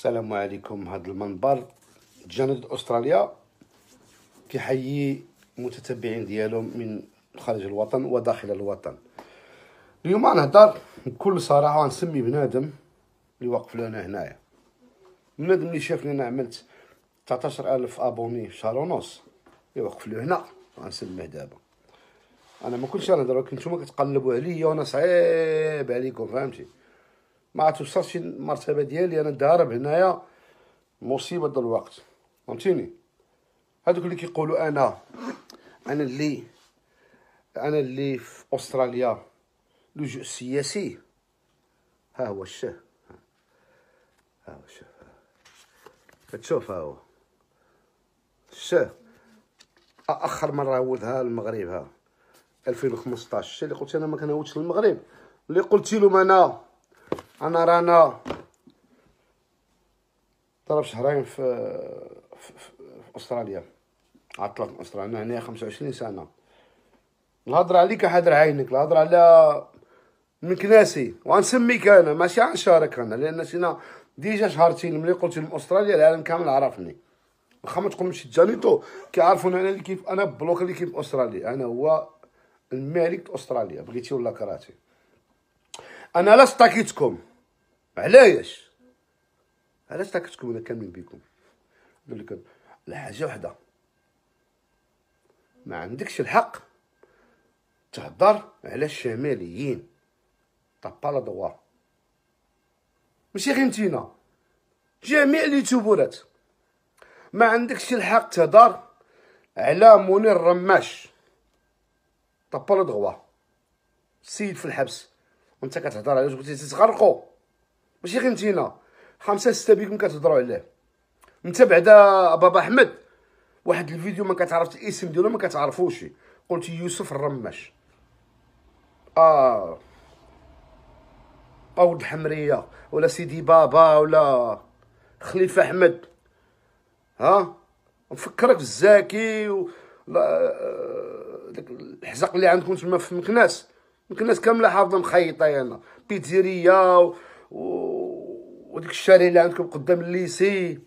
السلام عليكم هذا المنبر جند استراليا كيحيي المتتبعين ديالهم من خارج الوطن وداخل الوطن اليوم نهضر بكل صراحه ونسمي بنادم اللي واقف لنا هنايا بنادم اللي شافني انا عملت 19000 ابوني في شهر ونص اللي واقف له هنا غنسميه دابا انا ما كلش نهضر ولكن نتوما كتقلبوا عليا وانا صعيب عليكم فهمتي ما توصلش المرتبه ديالي انا ضارب هنايا مصيبه ديال الوقت فهمتيني هذوك اللي كيقولوا انا انا اللي انا اللي في استراليا لجوء سياسي ها هو الشاه ها هو الشاه كتشوف ها هو الشاه اخر مره ولدها المغرب ها 2015 الشيء اللي قلت انا ما كنعودش للمغرب اللي قلت لهم انا انا رانا ضرب شهرين في في, في, استراليا عطلت من استراليا هنا 25 سنه نهضر عليك حدر عينك نهضر على مكناسي وغنسميك انا ماشي غنشارك انا لان سينا ديجا شهرتين ملي قلت من استراليا العالم كامل عرفني واخا ما تقولش جانيتو كيعرفوني انا اللي كيف انا بلوك اللي كيف استراليا انا هو الملك استراليا بغيتي ولا كرهتي انا لا ستاكيتكم علاش علاش تاك تكون كاملين بكم قال لك الحاجه وحده ما عندكش الحق تهضر على الشماليين طبا لا دوار ماشي غيمتينا نتينا جميع لي تبورات ما عندكش الحق تهضر على منير رماش طبا لا دوار في الحبس وانت كتهضر على قلتي تتغرقوا ماشي غير نتينا خمسه سته بيكم كتهضروا عليه انت بعدا بابا احمد واحد الفيديو ما كتعرف الاسم ديالو ما كتعرفوش قلت يوسف الرماش اه او الحمريه ولا سيدي بابا ولا خليفه احمد ها نفكرك الزاكي و... آه، داك الحزق اللي عندكم تما في مكناس مكناس كامله حافظه مخيطه انا يعني. و... وديك الشارع اللي عندكم قدام الليسي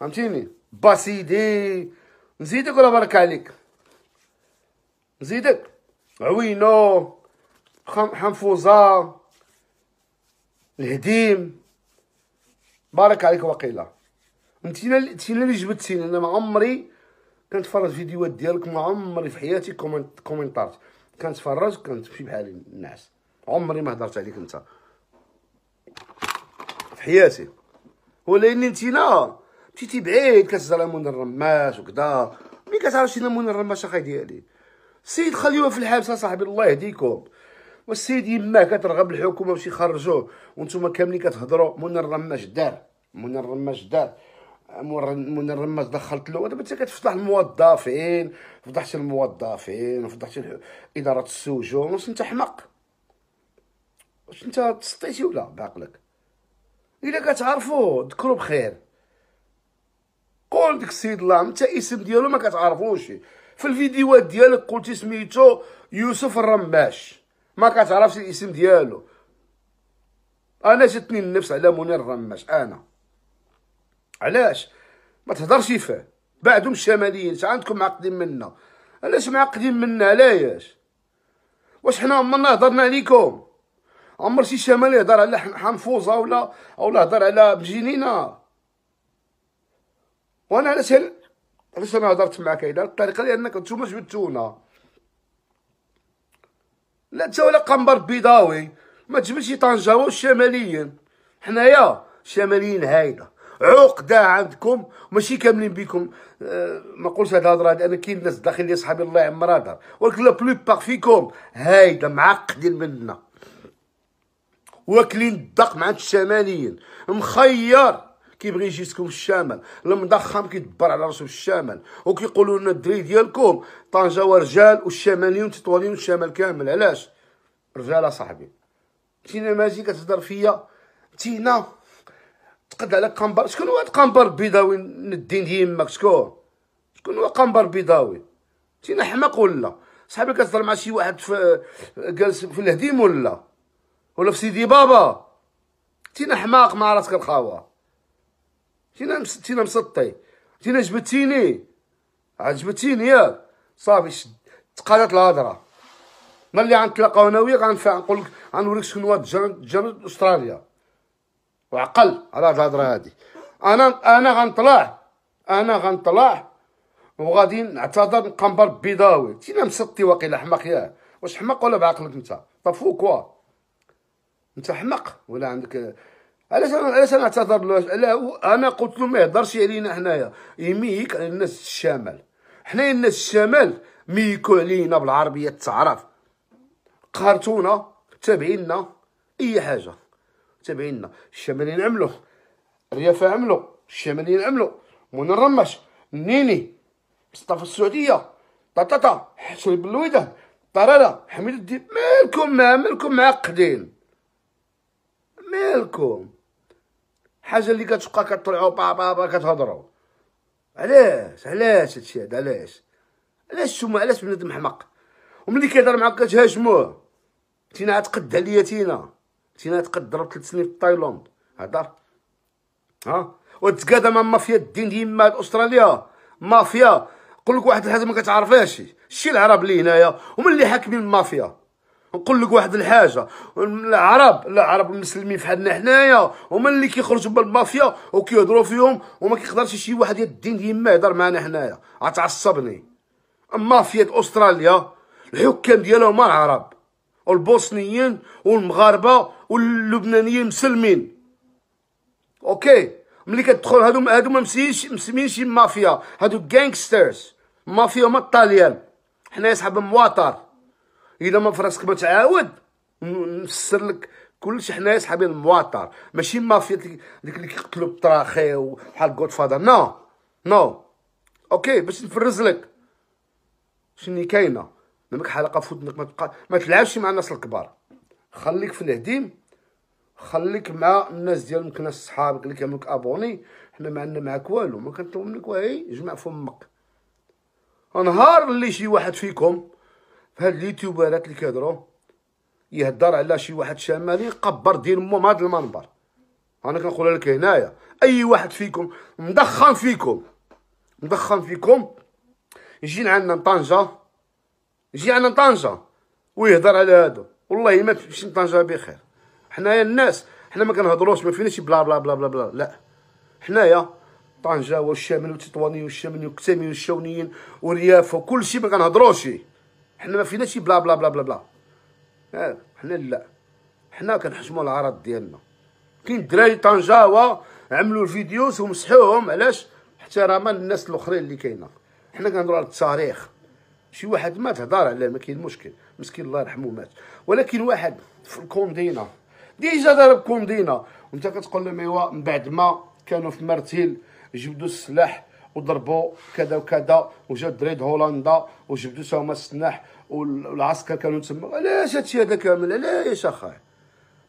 فهمتيني باسيدي نزيدك ولا بارك عليك نزيدك عوينو حنفوزة الهديم بارك عليك وقيلا انتينا انتينا اللي جبتيني انا ما عمري كنتفرج فيديوهات ديالك ما عمري في حياتي كومنت كومنتات كنتفرج كنتمشي بحال الناس عمري ما هضرت عليك انت في حياته ولكن انت لا مشيتي بعيد كتهضر من الرماش وكذا مي كتعرف شي من الرماش اخاي ديالي السيد خليوه في الحبس صاحبي الله يهديكم والسيد يما كترغب الحكومه باش يخرجوه وانتم كاملين كتهضروا من الرماش دار من الرماش دار من الرماش دخلت له دابا انت كتفضح الموظفين فضحتي الموظفين فضحتي اداره السجون واش انت حمق واش انت تسطيتي ولا بعقلك الا كتعرفو ذكروا بخير قول ديك السيد الله انت اسم ديالو ما كتعرفوش في الفيديوهات ديالك قلتي سميتو يوسف الرماش ما كتعرفش الاسم ديالو انا جاتني النفس على منير الرماش انا علاش ما تهضرش فيه بعدهم الشماليين انت عندكم معقدين منا علاش معقدين منا علاش واش حنا ما هضرنا ليكم عمر شي شمال يهضر على حنفوزه ولا ولا هضر على بجنينه وانا علاش علاش انا هضرت معاك هيدا الطريقه لانك نتوما جبدتونا لا نتا ولا قنبر بيضاوي ما تجبدش طنجاوي والشماليين حنايا شماليين هايدا عقده عندكم ماشي كاملين بكم آه، ما نقولش هاد الهضره انا كاين ناس داخل لي صحابي الله يعمرها دار ولكن لا بلو باغ فيكم هايدا معقدين منا واكلين الدق مع الشماليين مخير كيبغي يجيسكم الشمال المضخم كيدبر على راسو الشمال وكيقولوا لنا الدري ديالكم طنجه ورجال والشماليين تطوالين والشمال كامل علاش رجال صاحبي تينا ماجي كتهضر فيا تينا تقد على قنبر شكون هو القنبر البيضاوي ندين يمك شكون شكون هو قنبر بيضاوي تينا حماق ولا صاحبي كتهضر مع شي واحد في جالس في الهديم ولا ولا في سيدي بابا تينا حماق مع راسك الخاوه تينا تينا مسطي تينا جبتيني عاد جبتيني ياك صافي شد تقالت الهضره ملي غنتلاقاو انا وياك غنفع نقول لك غنوريك شكون هو الجنود استراليا وعقل على هاد الهضره هادي انا انا غنطلع انا غنطلع وغادي نعتذر نقنبر بيضاوي تينا مسطي واقيلا حماق ياه واش حماق ولا بعقلك انت طفو كوا انت حمق ولا عندك علاش علاش نعتذر له لا انا قلت له ما يهضرش علينا حنايا يميك على الناس الشمال حنايا الناس الشمال ميكو علينا بالعربيه تعرف قهرتونا تابعينا اي حاجه تابعينا الشماليين عملوا الريافه عملوا الشماليين عملوا من الرمش نيني مصطفى السعوديه طاطا حسن بلويده طرارة حميد الدين مالكم مالكم معقدين مالكم حاجه اللي كتبقى كطلعوا با با با كتهضروا علاش علاش هادشي هذا علاش علاش شوما علاش بنادم حمق وملي كيهضر معاك كتهاجموه تينا تقد عليا تينا تينا تقد ضرب ثلاث سنين في تايلاند هضر ها وتقاد مع مافيا الدين ديما استراليا مافيا قول لك واحد الحاجه ما كتعرفهاش شي العرب اللي هنايا هما اللي حاكمين المافيا نقول لك واحد الحاجه العرب العرب المسلمين في حدنا حنايا هما اللي كيخرجوا بالمافيا وكيهضروا فيهم وما كيقدرش شي واحد ديال الدين ديما يهضر معنا حنايا عتعصبني مافيا استراليا الحكام ديالهم هما العرب والبوسنيين والمغاربه واللبنانيين مسلمين اوكي ملي كتدخل هادو هادو ما مسميينش مافيا هادو غانغسترز مافيا هما الطاليان حنايا صحاب مواطر الا ما فراسك ما تعاود نفسر لك كلشي حنايا صحابي المواطر ماشي مافيا ديك اللي كيقتلوا بطراخي وحال غود فادر نو نو اوكي باش نفرز لك شني كاينه نمك حلقه في ودنك ما تبقى ما تلعبش مع الناس الكبار خليك في الهديم خليك مع الناس ديالك ناس صحابك اللي كيعملوك ابوني حنا ما عندنا معاك والو ما كنطلب منك واي جمع فمك نهار اللي شي واحد فيكم هاد اليوتيوبرات اللي كيهضروا يهضر على شي واحد شمالي قبر ديال مو هذا المنبر انا كنقول لك هنايا اي واحد فيكم مدخن فيكم مدخن فيكم يجي عندنا طنجه يجي عندنا طنجه ويهضر على هادو والله ما تمشي لطنجه بخير حنايا الناس حنا ما كنهضروش ما شي بلا بلا بلا بلا بلا لا حنايا طنجه والشامل والتطواني والشامل والكتامي والشونيين والرياف وكل شيء ما كنهضروش حنا ما فيناش بلا بلا بلا بلا بلا حنا لا حنا كنحشموا العرض ديالنا كاين دراري طنجه عملوا الفيديوز ومسحوهم علاش احتراما للناس الاخرين اللي كاينه حنا كنهضروا على التاريخ شي واحد مات هضر عليه ما كاين مشكل مسكين الله يرحمه مات ولكن واحد في الكوندينا ديجا ضرب كوندينا وانت كتقول لهم ايوا من بعد ما كانوا في مرتيل جبدوا السلاح وضربوا كذا وكذا وجاو دريد هولندا وجبدوا تاهما السناح والعسكر كانوا تما علاش هادشي هذا كامل علاش اخاي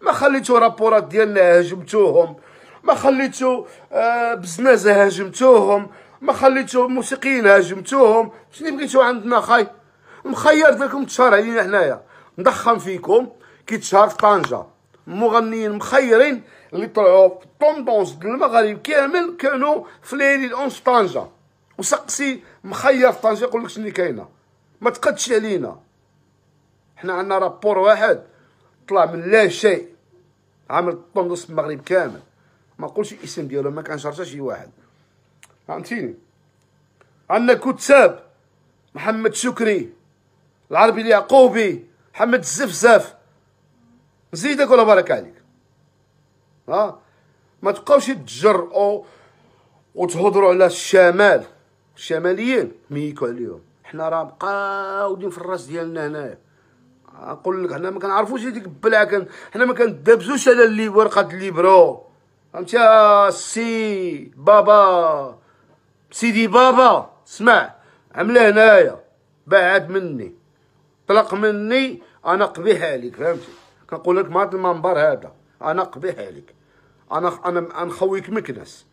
ما خليتو رابورات ديالنا هاجمتوهم ما خليتو آه بزنازه هاجمتوهم ما خليتو موسيقيين هاجمتوهم شنو بغيتو عندنا اخاي مخير لكم تشهر علينا حنايا ندخن فيكم كي تشهر في طنجه مغنيين مخيرين اللي طلعوا في الطوندونس المغرب كامل كانوا في ليلي الانس طنجة وسقسي مخير في طنجة يقول لك شنو كاينة ما تقدش علينا حنا عندنا رابور واحد طلع من لا شيء عامل طوندونس المغرب كامل ما نقولش الاسم ديالو ما كانش حتى شي واحد فهمتيني عندنا كتاب محمد شكري العربي اليعقوبي محمد الزفزاف زيدك ولا بارك عليك ها ما تبقاوش تجرؤوا وتهضروا على الشمال الشماليين ميكو عليهم حنا راه مقاودين في الراس ديالنا هنايا نقول لك حنا ما كنعرفوش هذيك البلعه كان حنا ما كندبزوش على اللي ورقه الليبرو فهمتي آه، سي بابا سيدي بابا اسمع عمله هنايا بعد مني طلق مني انا قبيح عليك فهمتي كنقول لك ما هذا المنبر هذا انا قبيح عليك انا انا نخويك مكنس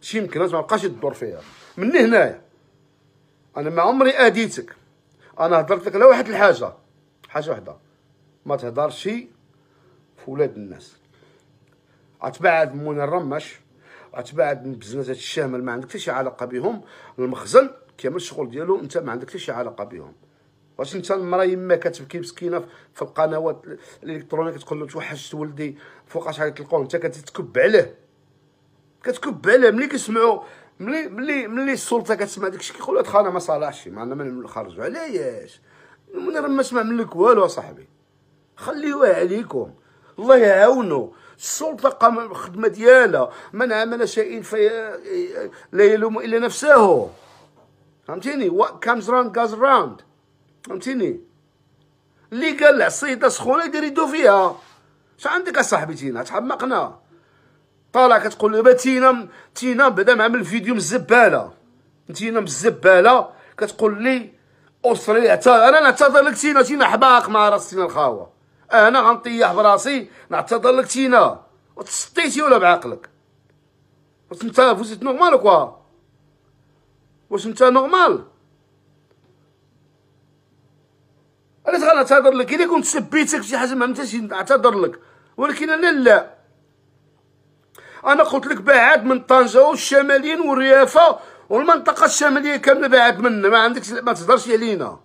شي مكنس ما بقاش تدور فيها من هنايا انا ما عمري اديتك انا هضرت لك على واحد الحاجه حاجه واحده ما تهضرش في ولاد الناس اتبعد من الرمش اتبعد من بزنازات الشامل ما عندك حتى شي علاقه بهم المخزن كامل الشغل ديالو انت ما عندك حتى شي علاقه بهم انت المراه يما كتبكي مسكينه في القنوات الالكترونيه كتقول له توحشت ولدي فوقاش غيطلقوه انت كتكب عليه كتكب عليه ملي كيسمعوا ملي ملي ملي السلطه كتسمع داكشي كيقول لك خانا ما صالحش معنا ما خرجوا علاش من راه ما سمع منك والو صاحبي خليوه عليكم الله يعاونو السلطه قام بالخدمه ديالها من عمل شيئا في لا يلوم الا نفسه فهمتيني وات كامز راوند goes راوند فهمتيني اللي قال العصيده سخونه يدير يدو فيها اش عندك اصاحبي تينا تحمقنا طالع كتقول له تينا تينا بدا معمل الفيديو من الزباله تينا من الزباله كتقول لي اسري انا نعتذر لك تينا تينا حماق مع راس تينا الخاوه انا غنطيح براسي نعتذر لك تينا وتسطيتي ولا بعقلك واش انت فوزيت نورمال كوا واش انت نورمال علاش غنعتذر لك الا كنت سبيتك شي حاجه ما متاش نعتذر لك ولكن انا لا انا قلت لك بعاد من طنجه والشماليين والريافه والمنطقه الشماليه كامله بعاد منا ما عندكش ما تهضرش علينا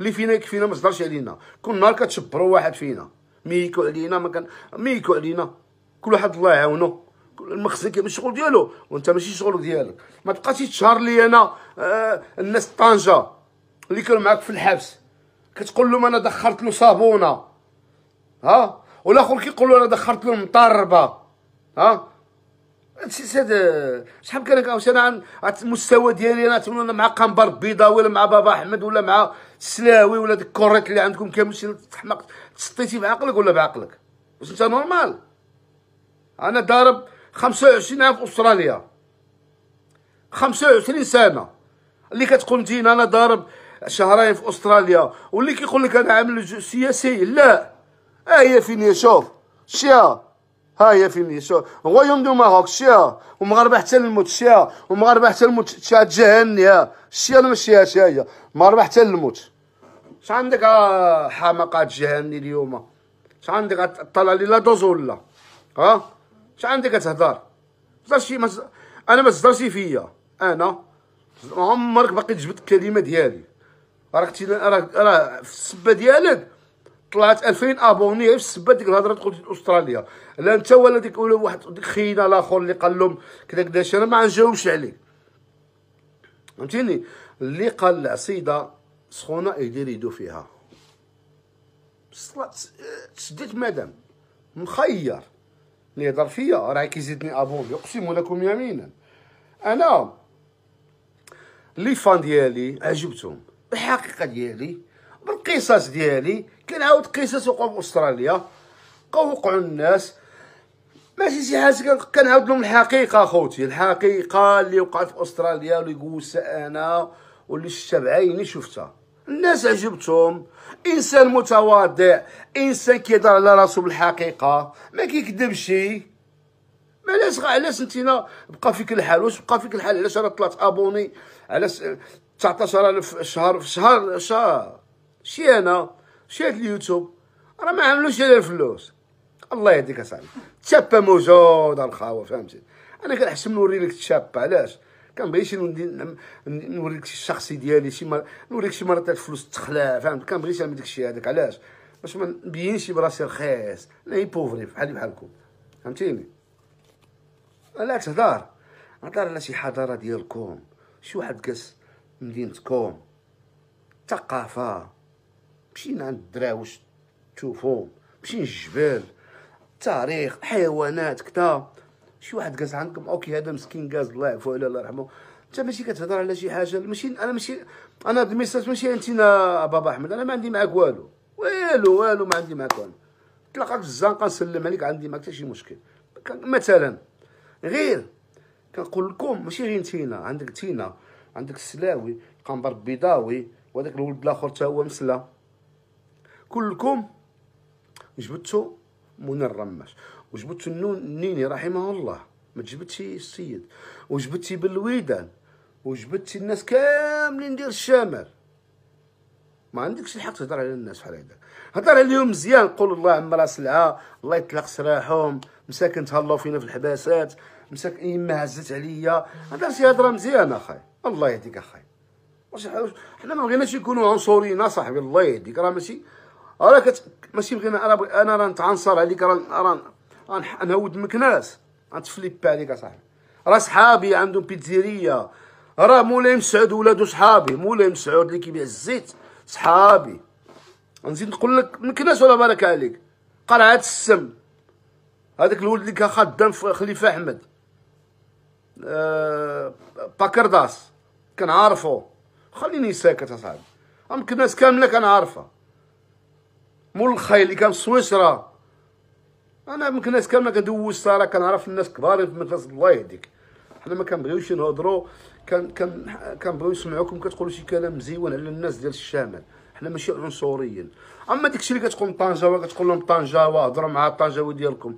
اللي فينا يكفينا ما تهضرش علينا كل نهار كتشبروا واحد فينا ميكو علينا ما كان ميكو علينا كل واحد الله يعاونه المخزن كيما الشغل ديالو وانت ماشي شغل ديالك ما تبقاش تشهر لي انا آه الناس طنجه اللي كانوا معاك في الحبس كتقول لهم انا دخلت له صابونه ها والاخر كيقول له انا دخلت له مطربه ها هادشي ساد شحال كان انا عن المستوى ديالي انا تمنى مع قنبر البيضاوي ولا مع بابا احمد ولا مع السلاوي ولا ديك الكوريت اللي عندكم كامل تحمق تسطيتي بعقلك ولا بعقلك واش انت نورمال انا ضارب 25 عام في استراليا 25 سنه اللي كتقول انت انا ضارب شهرين في استراليا واللي كيقول لك انا عامل سياسي لا ها هي فين شوف شيا ها هي فين يشوف هو يوم دو ماروك شيا ومغاربه حتى الموت شيا ومغاربه حتى الموت شيها تجهلني شيا ولا ماشي هي مغاربه حتى الموت اش عندك آه، حماقات جهلني اليوم اش عندك طلع لي لا دوز ولا ها اش عندك تهضر شي مز... انا ما تهضرش فيا انا عمرك باقي جبت الكلمه ديالي راك تي راه في السبه ديالك طلعت 2000 ابوني في السبه ديك الهضره تقول في استراليا لا انت ولا ديك ولا واحد ديك خينا الاخر اللي قال لهم كذا كذا انا ما نجاوبش عليه فهمتيني اللي قال العصيده سخونه يدير يدو فيها سديت مدام مخير اللي يهضر فيا راه كيزيدني ابوني اقسم لكم يمينا انا لي فان ديالي عجبتهم بالحقيقه ديالي بالقصص ديالي كنعاود قصص وقوع في استراليا بقاو وقعوا الناس ماشي شي حاجه كنعاود لهم الحقيقه اخوتي الحقيقه اللي وقعت في استراليا واللي قوسها انا واللي شفتها بعيني شفتها الناس عجبتهم انسان متواضع انسان كيهضر على راسو بالحقيقه ما كيكذبش علاش علاش انتينا بقى فيك الحال واش بقى فيك الحال علاش انا طلعت ابوني علاش 19000 في شهر في شهر شهر شي انا شي اليوتيوب راه ما عملوش غير الفلوس الله يهديك اصاحبي الشاب موجوده الخاوه فهمتي انا كنحسب نوري لك الشاب علاش كنبغي شي نوريك الشخصي ديالي شي مره نوريك شي مره تاع الفلوس تخلع فهمت كنبغيش نعمل داكشي هذاك علاش باش ما نبينش براسي رخيص انا بوفري بحالي بحالكم فهمتيني لا تهضر هضر على شي حضاره ديالكم شي واحد كاس مدينتكم الثقافه مشينا عند الدراوش تشوفو مشينا الجبال التاريخ حيوانات كذا شي واحد قاز عندكم اوكي هذا مسكين قاز الله يعفو عليه الله يرحمه انت ماشي كتهضر على شي حاجه ماشي انا ماشي انا هاد الميساج ماشي انت بابا احمد انا ما عندي معاك والو والو والو ما عندي معاك والو تلقاك في الزنقه نسلم عليك عندي معاك حتى شي مشكل مثلا غير كنقول لكم ماشي غير انتينا عندك تينا عندك السلاوي قنبر بيضاوي وهذاك الولد الاخر حتى هو مسلا كلكم جبدتو منى الرماش وجبدتو النيني رحمه الله ما جبدتي السيد وجبدتي بالويدان وجبدتي الناس كاملين ديال الشمال ما عندكش الحق تهضر على الناس بحال هذا هضر عليهم مزيان قول الله عمرها سلعه الله يطلق سراحهم مساكن تهلاو فينا في الحباسات مساك يما إيه، هزت عليا هضر شي هضره مزيانه اخاي الله يهديك اخاي واش حنا ما بغيناش يكونوا عنصريين صاحبي الله يهديك راه ماشي راه كت... ماشي بغينا انا انا راه نتعنصر عليك راه راه نهود مكناس غنتفليب عليك اصاحبي راه صحابي عندهم بيتزيريه راه مولاي مسعود ولادو صحابي مولاي مسعود اللي كيبيع الزيت صحابي نزيد نقول لك مكناس ولا بارك عليك قرعه السم هذاك الولد اللي كان خدام في خليفه احمد آه باكرداس كنعرفو خليني ساكت اصاحبي عمك الناس كامله كنعرفها مول الخيل اللي كان في سويسرا انا يمكن الناس كامله كندوز ساره كنعرف الناس كبار في مدرسه الله يهديك حنا ما كنبغيوش نهضرو كان كان كنبغيو نسمعوكم كتقولوا شي كلام مزيون على الناس ديال الشمال حنا ماشي عنصريين اما داكشي اللي كتقول طنجة كتقول لهم طنجة هضروا مع الطنجاوي ديالكم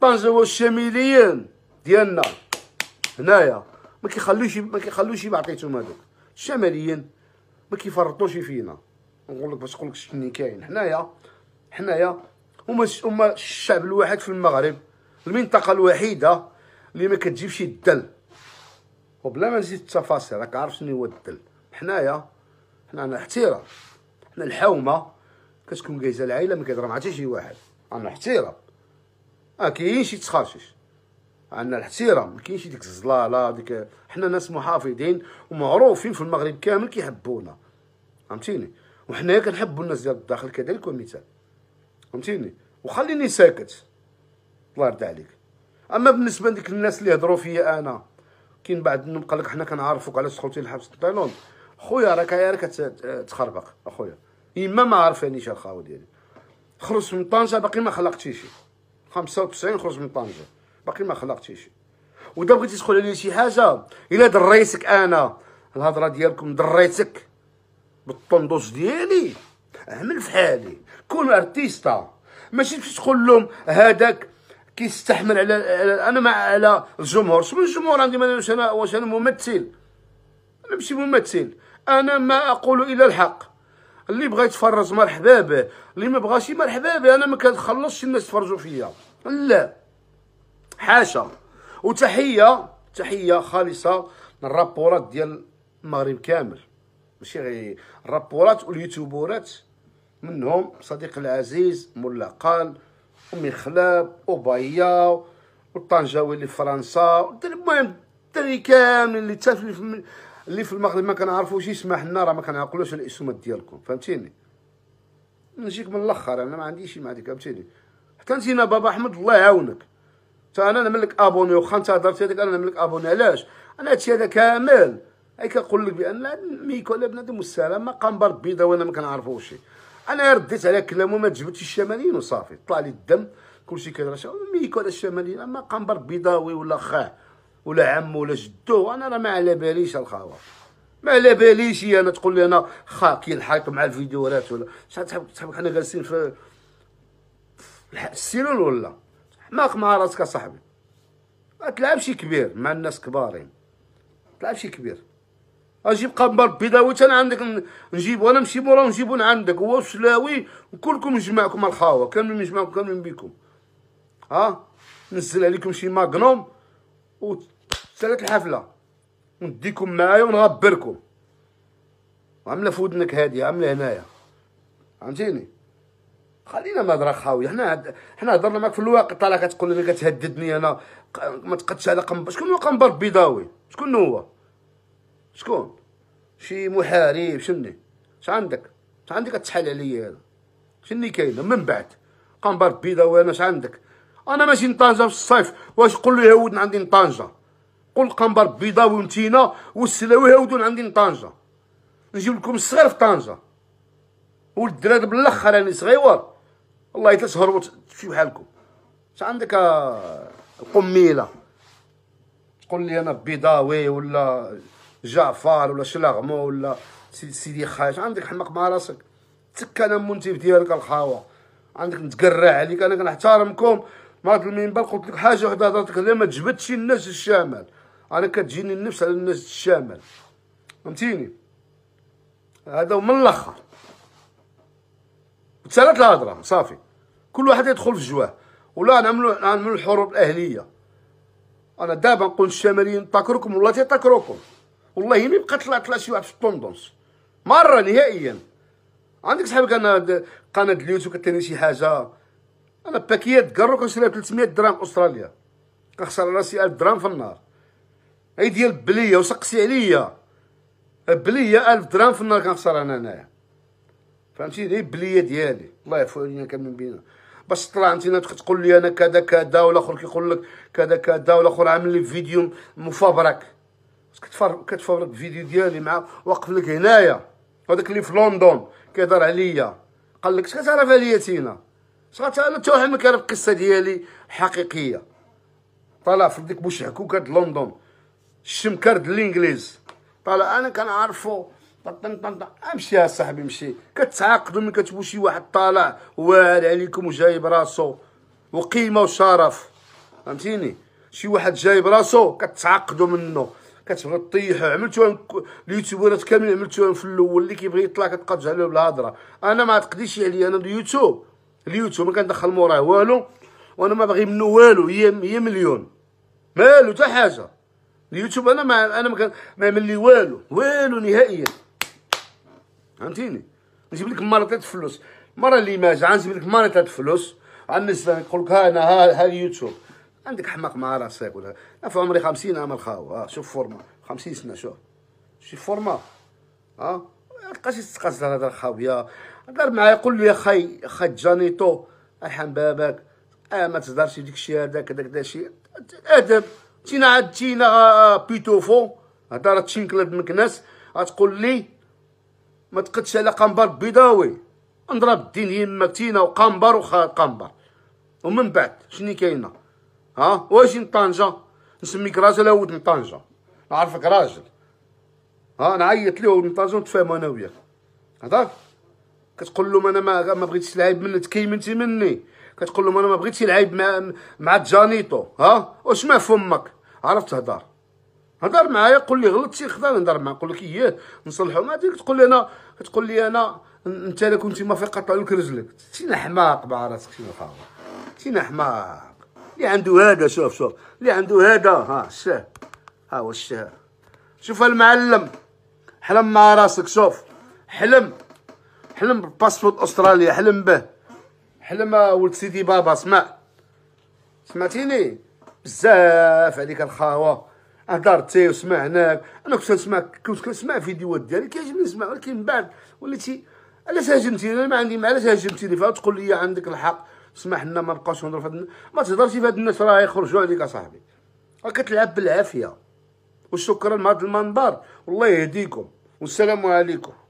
طنجة الشماليين ديالنا هنايا ما كيخلوش ما كيخلوش بعطيتهم هذوك شماليا ما كيفرطوش فينا نقول لك باش نقول لك شني كاين حنايا حنايا هما هما الشعب الواحد في المغرب المنطقه الوحيده اللي ما كتجيبش الدل وبلا ما نزيد التفاصيل راك عارف شنو هو الدل حنايا حنا عندنا احترام حنا الحومه كتكون جايزه العائله ما كيهضر مع حتى شي واحد عندنا احترام اه كاين شي تخرشش عندنا الحسيره ما كاينش ديك الزلاله ديك حنا ناس محافظين ومعروفين في المغرب كامل كيحبونا فهمتيني وحنايا كنحبوا الناس ديال الداخل كذلك ومثال فهمتيني وخليني ساكت الله يرضى عليك اما بالنسبه لديك الناس اللي هضروا فيا انا كاين بعض منهم قال لك حنا كنعرفوك علاش دخلتي الحبس الطيلون خويا راك يا راك تخربق اخويا اما ما عرفانيش الخاوه ديالي خرجت من طنجه باقي ما خلقتيش 95 خرجت من طنجه باقي ما خلقتيش وإذا بغيتي تقول علي شي حاجة إلا دريتك أنا الهضرة ديالكم دريتك بالطندوس ديالي اعمل في حالي كون ارتيستا ماشي تمشي تقول لهم هذاك كيستحمل على انا مع على الجمهور شنو الجمهور عندي ما انا واش انا ممثل انا ماشي ممثل انا ما اقول الا الحق اللي بغى يتفرج مرحبا به اللي ما بغاش مرحبا به انا ما كنخلصش الناس تفرجوا فيا لا حاشا وتحيه تحيه خالصه للرابورات ديال المغرب كامل ماشي غير الرابورات واليوتيوبورات منهم صديق العزيز مولا قال امي خلاب وبياو والطنجاوي اللي في فرنسا المهم الدري كامل اللي في اللي في المغرب ما كنعرفوش يسمح لنا راه ما كنعقلوش الاسومات ديالكم فهمتيني نجيك من الاخر انا ما عنديش مع ديك فهمتيني حتى انت بابا احمد الله يعاونك فانا نملك ابوني وخا انت هضرت هذيك انا نملك ابوني علاش انا هادشي هذا كامل اي كنقول لك بان ميكو على بنادم والسلام ما قام بربيضه وانا ما كنعرفوش انا رديت على كلامه ما جبتش الشماليين وصافي طلع لي الدم كلشي كيهضر ميكو على الشماليين ما قام بيضاوي ولا خاه ولا عمو ولا جدو انا راه ما على باليش الخاوه ما على باليش انا تقول لي انا خا كينحرق مع الفيديوهات ولا شحال تحب تحبك حنا جالسين في السيلول ولا ماخ مع راسك صاحبي ما تلعبش كبير مع الناس كبارين ما تلعبش كبير اجيب قنبر بيضاوي انا عندك نجيب وانا نمشي مورا نجيبو عندك هو وشلاوي وكلكم نجمعكم الخاوه كاملين نجمعكم كاملين بيكم ها نزل عليكم شي ماغنوم وسالت الحفله ونديكم معايا ونغبركم عامله في ودنك هادي عامله هنايا فهمتيني خلينا مهضرة خاوية حنا حنا هضرنا معاك في الواقع طالع كتقول لي كتهددني انا ما تقدش على قنبر شكون هو قنبر البيضاوي شكون هو شكون شي محارب شني اش عندك اش عندك تسحل عليا انا شني كاين من بعد قنبر البيضاوي انا اش عندك انا ماشي لطنجه في الصيف واش قول له هاود عندي لطنجه قول قنبر البيضاوي ونتينا والسلاوي هاود عندي لطنجه نجيب لكم الصغير في طنجه والدراري بالاخر راني صغيور والله تسهر وتمشي بحالكم اش عندك القميله تقول لي انا بيضاوي ولا جعفر ولا شلاغمو ولا سيدي خايش عندك حمق مع راسك تسكن المنتب ديالك الخاوه عندك نتقرع عليك انا كنحترمكم هاد المنبر قلت لك حاجه وحده هضرتك غير ما جبدش الناس الشمال انا كتجيني النفس على الناس الشمال فهمتيني هذا من الاخر تسالات الهضره صافي كل واحد يدخل في جواه ولا نعملوا نعملوا الحروب الاهليه انا دابا نقول الشماليين تاكروكم والله تاكروكم والله ما يبقى طلع طلع شي واحد في الطوندونس مره نهائيا عندك صحابك انا قناه اليوتيوب كتعطيني شي حاجه انا باكيات تقرو كنشريها ب 300 درهم استراليا كنخسر راسي 1000 درهم في النهار هي ديال بليه وسقسي عليا بليه 1000 درهم في النهار كنخسر انا هنايا فهمتيني بلية ديالي الله يعفو علينا كاملين بينا باش طلعنتينا تقول لي انا كذا كذا والاخر كيقول لك كذا كذا والاخر عامل لي فيديو مفبرك كتفرق كتفبرك فيديو ديالي مع واقف لك هنايا هذاك اللي في لندن كيهضر عليا قال لك كتعرف عليا تينا انا توهمك انا القصه ديالي حقيقيه طلع في ديك بوش عكوكه لندن الشمكرد الانجليز طلع انا كنعرفو طن طن طن امشي يا صاحبي امشي كتعاقدوا من كتبوا شي واحد طالع واعر عليكم وجايب راسو وقيمه وشرف فهمتيني شي واحد جايب راسو كتعاقدوا منه كتبغي طيحو عملتوها اليوتيوبرات كاملين عملتوها في الاول اللي كيبغي يطلع كتبقى تجعلو بالهضره انا ما تقديش عليا انا اليوتيوب اليوتيوب ما كندخل موراه والو وانا ما باغي منه والو هي هي مليون مالو حتى حاجه اليوتيوب انا ما انا ما, ما يعمل لي والو والو نهائيا فهمتيني نجيب لك مارطه الفلوس المره اللي ما جا غنجيب لك مارطه الفلوس الناس يقول لك ها انا ها, ها اليوتيوب عندك حماق مع راسك ولا انا في عمري 50 عام الخاو ها آه، شوف فورما 50 سنه شوف شي فورما ها آه؟ تبقاش تتقزل هذا الخاويه هضر معايا قول لي يا خي جانيتو ارحم بابك اه ما تهضرش ديك الشيء هذاك هذاك الشيء ادب تينا عاد تينا آه، بيتوفو هضرت شينكلاد مكناس غتقول لي ما تقدش على قنبر بيضاوي نضرب الدين يما تينا وقنبر وخا قنبر ومن بعد شني كاينه ها واش طنجه نسميك راجل ولد من طنجه نعرفك راجل ها نعيط ليه من طنجه نتفاهم انا وياك هضر كتقول لهم انا ما ما بغيتش العيب من تكيمنتي مني كتقول لهم انا ما بغيتش العيب مع مع جانيتو ها واش ما فمك عرفت تهضر هضر معايا قول لي غلطتي خضر نهضر معاك نقول لك اييه نصلحو ما ديك تقول لي انا تقول لي انا انت لا كنتي ما فيق قطع لك رجلك شي حماق مع راسك شي خاوه شي حماق اللي عنده هذا شوف شوف اللي عنده هذا ها الشاه ها هو الشاه شوف المعلم حلم مع راسك شوف حلم حلم بباسبور استراليا حلم به حلم ولد سيدي بابا سمع سمعتيني بزاف عليك الخاوه هضرتي وسمع هناك انا كنت نسمع كنت كنسمع فيديوهات ديالي كيعجبني نسمع ولكن من بعد وليتي علاش هاجمتيني انا ما عندي ما علاش هاجمتيني فتقول لي عندك الحق سمح لنا ما نبقاوش نهضروا فهاد ما تهضرش فهاد الناس راه يخرجوا عليك اصاحبي راه كتلعب بالعافيه وشكرا لهذا المنبر والله يهديكم والسلام عليكم